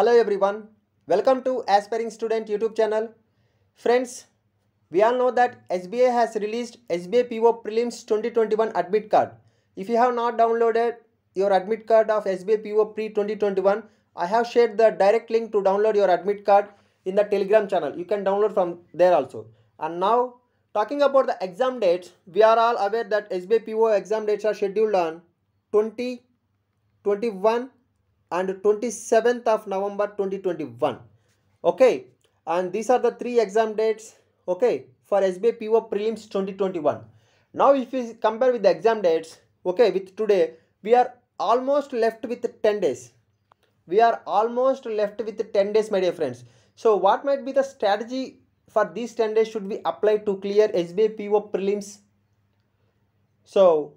Hello everyone, welcome to Aspiring Student YouTube channel. Friends, we all know that SBA has released SBA PO Prelims 2021 admit card. If you have not downloaded your admit card of SBA PO Pre 2021, I have shared the direct link to download your admit card in the telegram channel. You can download from there also. And now talking about the exam dates, we are all aware that SBA PO exam dates are scheduled on 20, 21, and 27th of November 2021. Okay, and these are the three exam dates. Okay, for SBP PO prelims 2021. Now, if we compare with the exam dates, okay, with today, we are almost left with 10 days. We are almost left with 10 days, my dear friends. So, what might be the strategy for these 10 days should be applied to clear SBP PO prelims? So,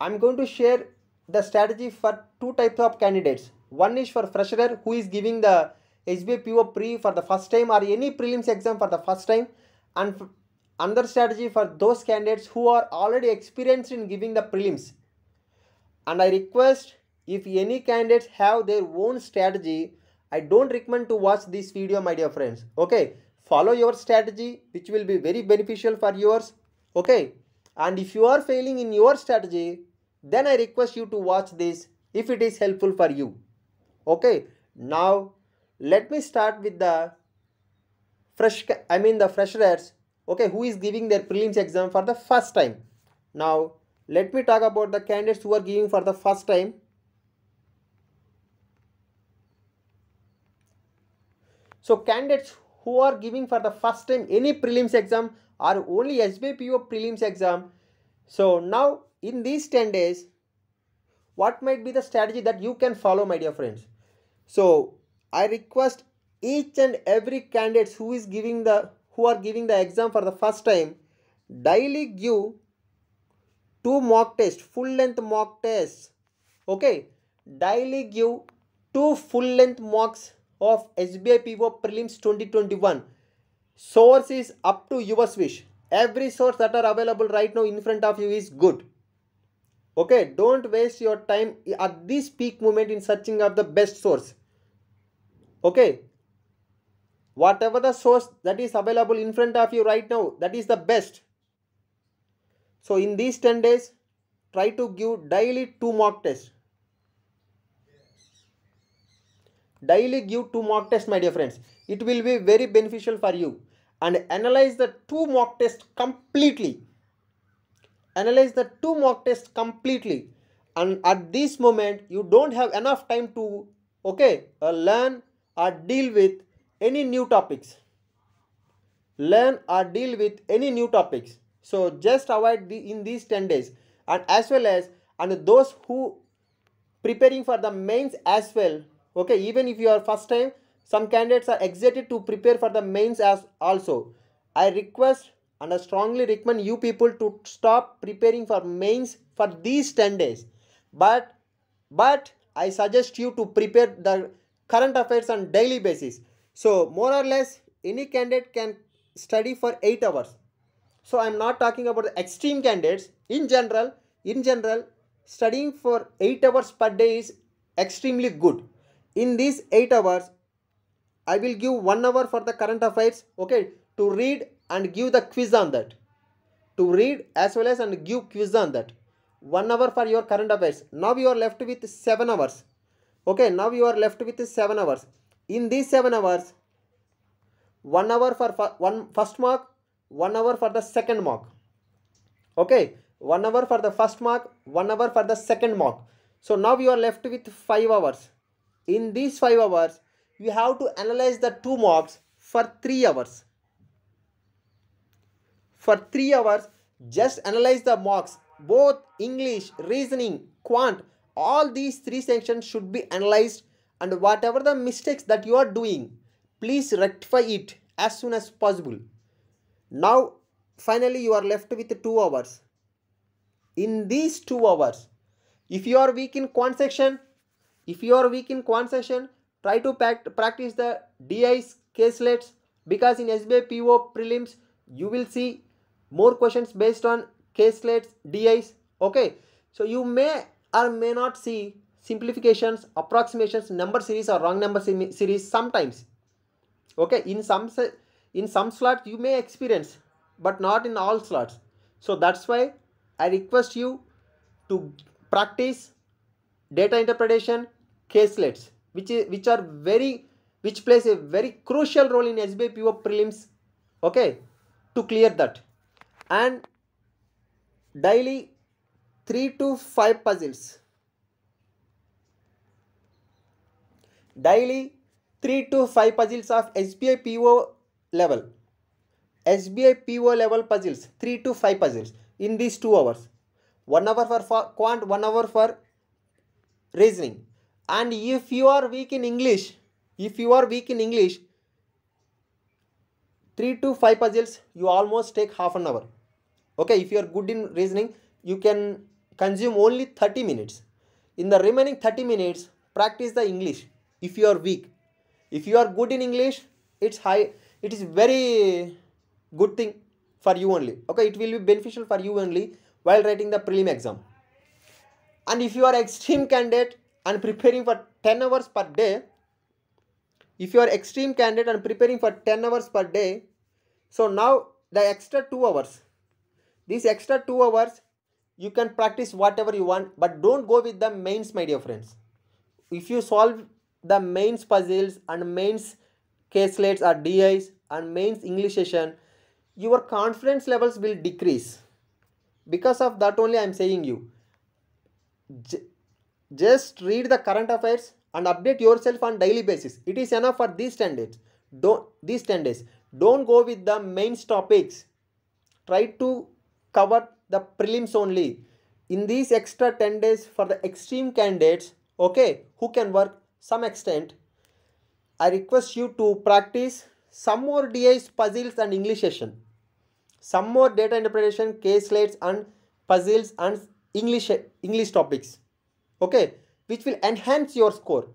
I'm going to share the strategy for two types of candidates. One is for fresher who is giving the PO pre for the first time or any prelims exam for the first time and another strategy for those candidates who are already experienced in giving the prelims. And I request if any candidates have their own strategy, I don't recommend to watch this video my dear friends. Okay, follow your strategy which will be very beneficial for yours. Okay, and if you are failing in your strategy, then I request you to watch this if it is helpful for you. Okay, now let me start with the fresh, I mean the freshers, okay, who is giving their prelims exam for the first time. Now, let me talk about the candidates who are giving for the first time. So, candidates who are giving for the first time any prelims exam are only SBPO prelims exam. So, now in these 10 days what might be the strategy that you can follow my dear friends so i request each and every candidates who is giving the who are giving the exam for the first time daily give two mock tests full length mock tests okay daily give two full length mocks of SBI PO prelims 2021 source is up to your wish every source that are available right now in front of you is good okay don't waste your time at this peak moment in searching of the best source okay whatever the source that is available in front of you right now that is the best so in these 10 days try to give daily two mock tests daily give two mock tests my dear friends it will be very beneficial for you and analyze the two mock tests completely analyze the two mock tests completely and at this moment you don't have enough time to okay uh, learn or deal with any new topics learn or deal with any new topics so just avoid the, in these 10 days and as well as and those who preparing for the mains as well okay even if you are first time some candidates are excited to prepare for the mains as also i request and I strongly recommend you people to stop preparing for mains for these 10 days. But, but I suggest you to prepare the current affairs on daily basis. So more or less any candidate can study for 8 hours. So I am not talking about the extreme candidates. In general, in general, studying for 8 hours per day is extremely good. In these 8 hours, I will give 1 hour for the current affairs, okay, to read and give the quiz on that. To read as well as and give quiz on that. 1 hour for your current affairs. Now you are left with 7 hours. Okay, now you are left with 7 hours. In these 7 hours, 1 hour for one first mark, 1 hour for the second mark. Okay, 1 hour for the first mark, 1 hour for the second mark. So now you are left with 5 hours. In these 5 hours, you have to analyze the 2 marks for 3 hours for 3 hours, just analyze the mocks. Both English, reasoning, quant, all these three sections should be analyzed and whatever the mistakes that you are doing, please rectify it as soon as possible. Now, finally, you are left with 2 hours. In these 2 hours, if you are weak in quant section, if you are weak in quant section, try to practice the DI's caselets because in SBI PO prelims, you will see more questions based on case DIs. Okay, so you may or may not see simplifications, approximations, number series or wrong number series sometimes. Okay, in some in some slots you may experience, but not in all slots. So that's why I request you to practice data interpretation caselets, which is which are very which plays a very crucial role in SBI PO prelims. Okay, to clear that and daily 3 to 5 puzzles. Daily 3 to 5 puzzles of SBI PO level. SBI PO level puzzles, 3 to 5 puzzles in these 2 hours. 1 hour for, quant, 1 hour for reasoning. And if you are weak in English, if you are weak in English, 3 to 5 puzzles, you almost take half an hour okay if you are good in reasoning you can consume only 30 minutes in the remaining 30 minutes practice the english if you are weak if you are good in english it's high it is very good thing for you only okay it will be beneficial for you only while writing the prelim exam and if you are extreme candidate and preparing for 10 hours per day if you are extreme candidate and preparing for 10 hours per day so now the extra 2 hours these extra 2 hours, you can practice whatever you want, but don't go with the mains, my dear friends. If you solve the mains puzzles and mains caselets or DIs and mains English session, your confidence levels will decrease. Because of that only I am saying you. Just read the current affairs and update yourself on daily basis. It is enough for these 10 days. Don't, these 10 days. Don't go with the mains topics. Try to cover the prelims only. In these extra 10 days for the extreme candidates, okay, who can work some extent, I request you to practice some more DIs, puzzles and English session. Some more data interpretation, case slates and puzzles and English, English topics. Okay, which will enhance your score.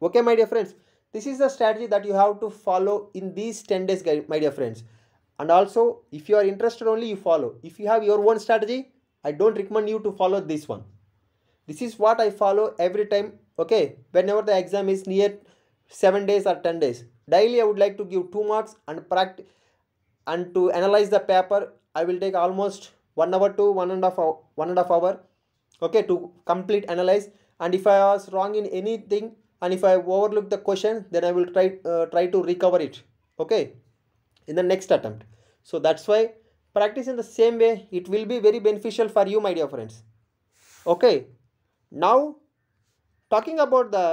Okay, my dear friends, this is the strategy that you have to follow in these 10 days, my dear friends and also if you are interested only you follow if you have your own strategy i don't recommend you to follow this one this is what i follow every time okay whenever the exam is near 7 days or 10 days daily i would like to give 2 marks and practice and to analyze the paper i will take almost 1 hour to 1 and a half hour, hour okay to complete analyze and if i was wrong in anything and if i overlook the question then i will try uh, try to recover it okay in the next attempt so that's why practice in the same way it will be very beneficial for you my dear friends okay now talking about the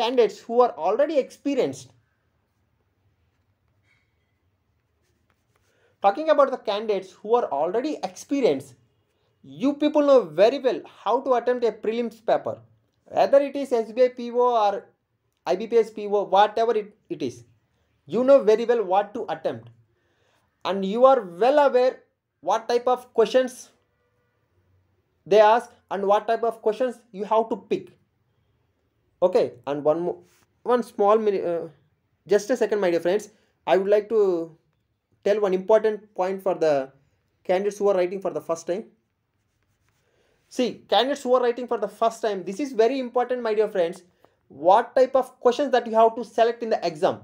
candidates who are already experienced talking about the candidates who are already experienced you people know very well how to attempt a prelims paper whether it is SBI PO or IBPS PO whatever it, it is you know very well what to attempt. And you are well aware what type of questions they ask and what type of questions you have to pick. Okay. And one more, one small minute. Uh, just a second my dear friends. I would like to tell one important point for the candidates who are writing for the first time. See, candidates who are writing for the first time, this is very important, my dear friends. What type of questions that you have to select in the exam?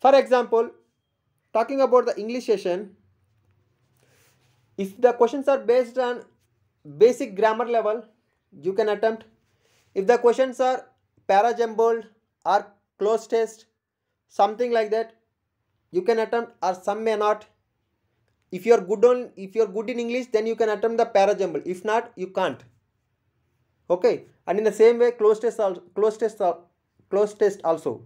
For example, talking about the English session, if the questions are based on basic grammar level, you can attempt. If the questions are para-jumbled or close test, something like that, you can attempt or some may not. If you are good on if you are good in English, then you can attempt the para-jumble. If not, you can't. Okay, and in the same way, close test, close test, close test also.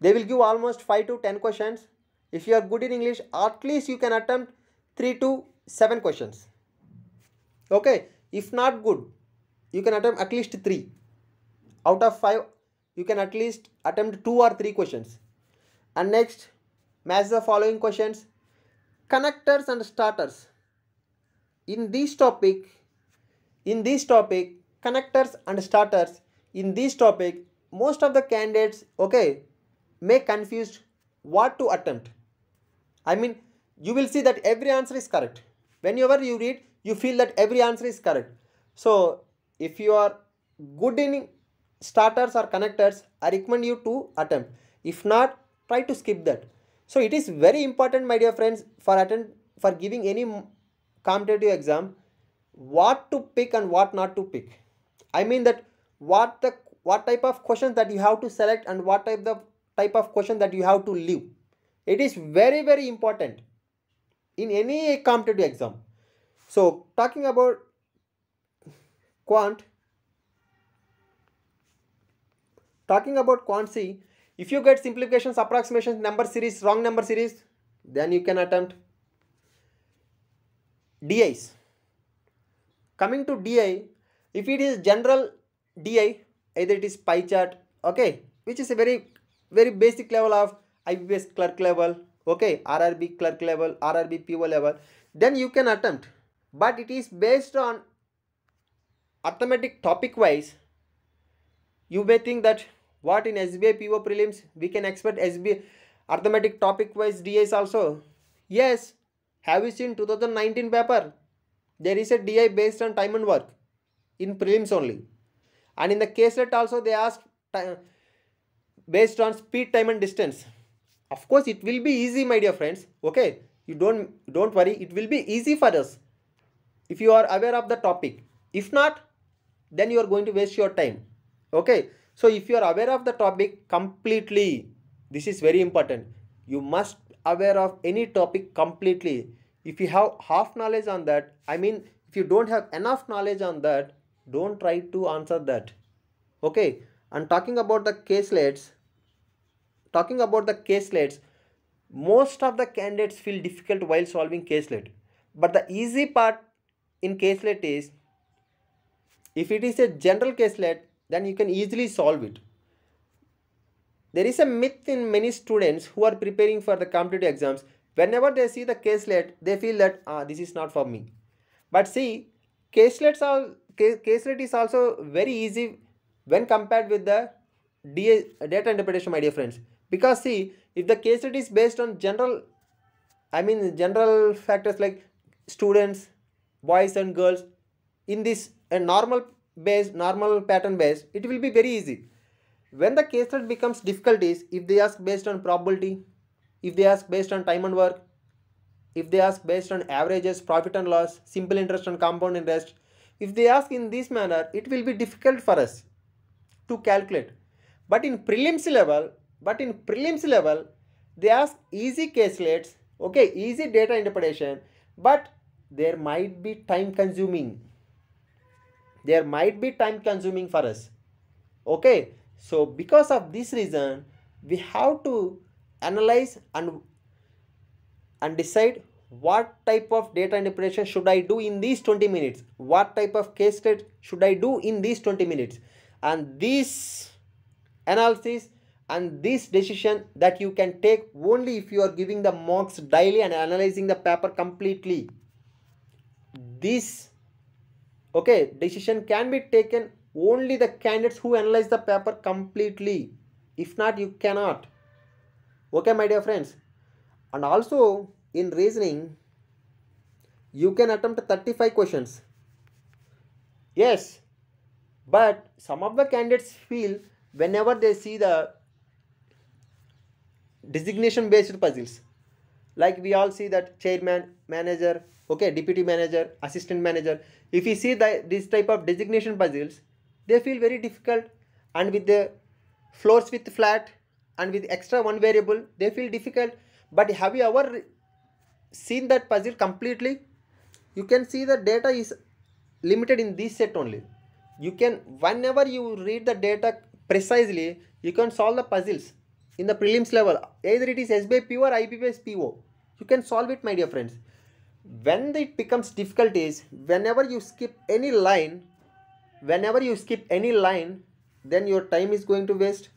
They will give almost 5 to 10 questions. If you are good in English, at least you can attempt 3 to 7 questions. Okay. If not good, you can attempt at least 3. Out of 5, you can at least attempt 2 or 3 questions. And next, match the following questions. Connectors and starters. In this topic, in this topic, connectors and starters, in this topic, most of the candidates, okay, may confused what to attempt. I mean, you will see that every answer is correct. Whenever you read, you feel that every answer is correct. So, if you are good in starters or connectors, I recommend you to attempt. If not, try to skip that. So, it is very important, my dear friends, for attend for giving any competitive exam, what to pick and what not to pick. I mean that what the what type of questions that you have to select and what type of type of question that you have to leave it is very very important in any competitive exam so talking about quant talking about quant c if you get simplifications approximations number series wrong number series then you can attempt di's coming to di if it is general di either it is pie chart okay which is a very very basic level of IBPS clerk level, okay, RRB clerk level, RRB PO level, then you can attempt. But it is based on arithmetic topic wise. You may think that what in SBI PO prelims, we can expect SBI arithmetic topic wise DIs also. Yes, have you seen 2019 paper? There is a DI based on time and work in prelims only. And in the case set also they ask time, based on speed, time and distance. Of course, it will be easy, my dear friends. Okay, you don't, don't worry, it will be easy for us if you are aware of the topic. If not, then you are going to waste your time. Okay, so if you are aware of the topic completely, this is very important. You must aware of any topic completely. If you have half knowledge on that, I mean, if you don't have enough knowledge on that, don't try to answer that okay and talking about the caselets talking about the caselets most of the candidates feel difficult while solving caselet but the easy part in caselet is if it is a general caselet then you can easily solve it there is a myth in many students who are preparing for the competitive exams whenever they see the caselet they feel that ah this is not for me but see caselets are caselet is also very easy when compared with the data interpretation my dear friends because see if the case study is based on general i mean general factors like students boys and girls in this a normal base normal pattern base it will be very easy when the case study becomes difficult is if they ask based on probability if they ask based on time and work if they ask based on averages profit and loss simple interest and compound interest if they ask in this manner it will be difficult for us to calculate but in prelims level but in prelims level, they ask easy caselets, okay, easy data interpretation, but there might be time consuming. There might be time consuming for us. Okay, so because of this reason, we have to analyze and, and decide what type of data interpretation should I do in these 20 minutes? What type of case state should I do in these 20 minutes? And this analysis and this decision that you can take only if you are giving the mocks daily and analyzing the paper completely this okay decision can be taken only the candidates who analyze the paper completely if not you cannot okay my dear friends and also in reasoning you can attempt 35 questions yes but some of the candidates feel whenever they see the designation based puzzles like we all see that chairman manager okay deputy manager assistant manager if you see the, this type of designation puzzles they feel very difficult and with the floors with flat and with extra one variable they feel difficult but have you ever seen that puzzle completely you can see the data is limited in this set only you can whenever you read the data precisely you can solve the puzzles in the prelims level either it is SBI PO or IBPS PO you can solve it my dear friends when it becomes difficult is whenever you skip any line whenever you skip any line then your time is going to waste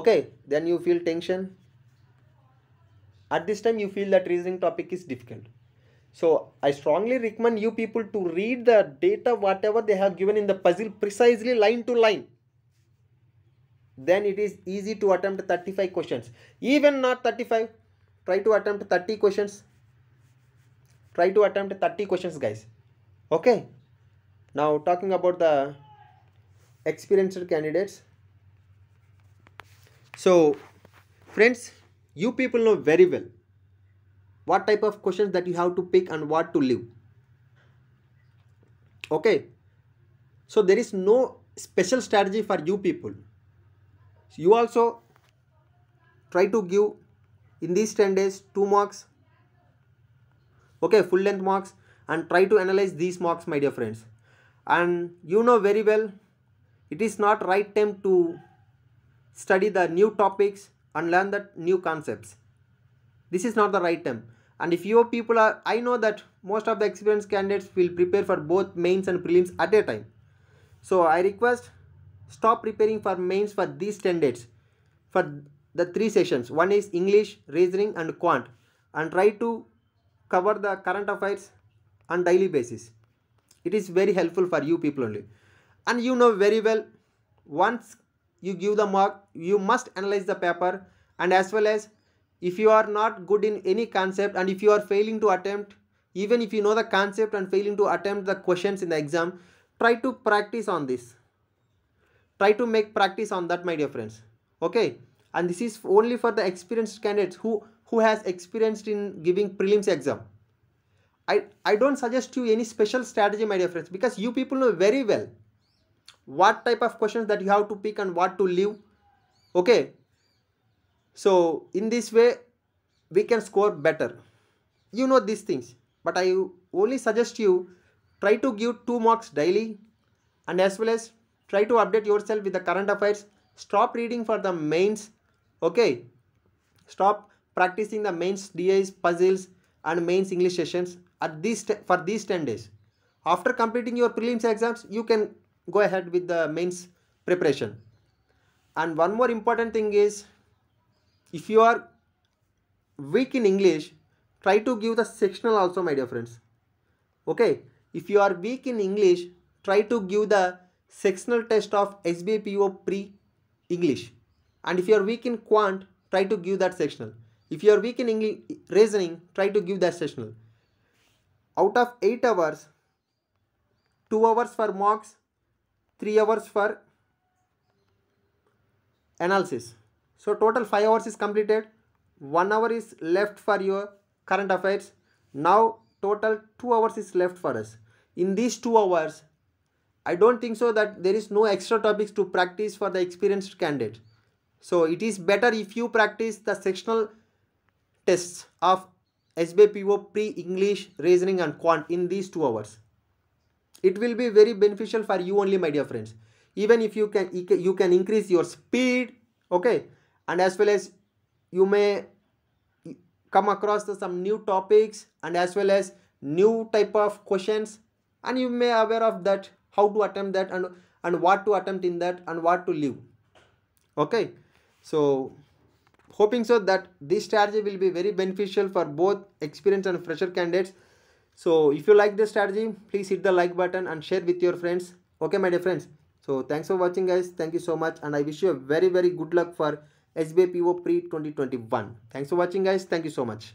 okay then you feel tension at this time you feel that reasoning topic is difficult so I strongly recommend you people to read the data whatever they have given in the puzzle precisely line to line then it is easy to attempt 35 questions. Even not 35, try to attempt 30 questions. Try to attempt 30 questions guys. Okay. Now talking about the experienced candidates. So friends, you people know very well what type of questions that you have to pick and what to leave. Okay. So there is no special strategy for you people so you also try to give in these 10 days 2 marks okay full length marks and try to analyze these marks my dear friends and you know very well it is not right time to study the new topics and learn the new concepts this is not the right time and if your people are i know that most of the experienced candidates will prepare for both mains and prelims at a time so i request stop preparing for mains for these standards, for the three sessions. One is English, Reasoning and Quant and try to cover the current affairs on daily basis. It is very helpful for you people only. And you know very well, once you give the mark, you must analyze the paper and as well as if you are not good in any concept and if you are failing to attempt, even if you know the concept and failing to attempt the questions in the exam, try to practice on this try to make practice on that my dear friends okay and this is only for the experienced candidates who who has experienced in giving prelims exam i i don't suggest you any special strategy my dear friends because you people know very well what type of questions that you have to pick and what to leave okay so in this way we can score better you know these things but i only suggest you try to give two marks daily and as well as Try to update yourself with the current affairs. Stop reading for the mains. Okay. Stop practicing the mains DIs, puzzles and mains English sessions at this for these 10 days. After completing your prelims exams, you can go ahead with the mains preparation. And one more important thing is if you are weak in English, try to give the sectional also my dear friends. Okay, if you are weak in English, try to give the sectional test of SBPO pre-English. And if you are weak in quant, try to give that sectional. If you are weak in English, reasoning, try to give that sectional. Out of 8 hours, 2 hours for mocks, 3 hours for analysis. So total 5 hours is completed, 1 hour is left for your current affairs. Now total 2 hours is left for us. In these 2 hours, I don't think so that there is no extra topics to practice for the experienced candidate. So it is better if you practice the sectional tests of SBPO pre-English, reasoning and quant in these two hours. It will be very beneficial for you only my dear friends. Even if you can, you can increase your speed, okay. And as well as you may come across some new topics and as well as new type of questions and you may aware of that how to attempt that and and what to attempt in that and what to leave okay so hoping so that this strategy will be very beneficial for both experienced and fresher candidates so if you like this strategy please hit the like button and share with your friends okay my dear friends so thanks for watching guys thank you so much and i wish you a very very good luck for sbpo pre 2021 thanks for watching guys thank you so much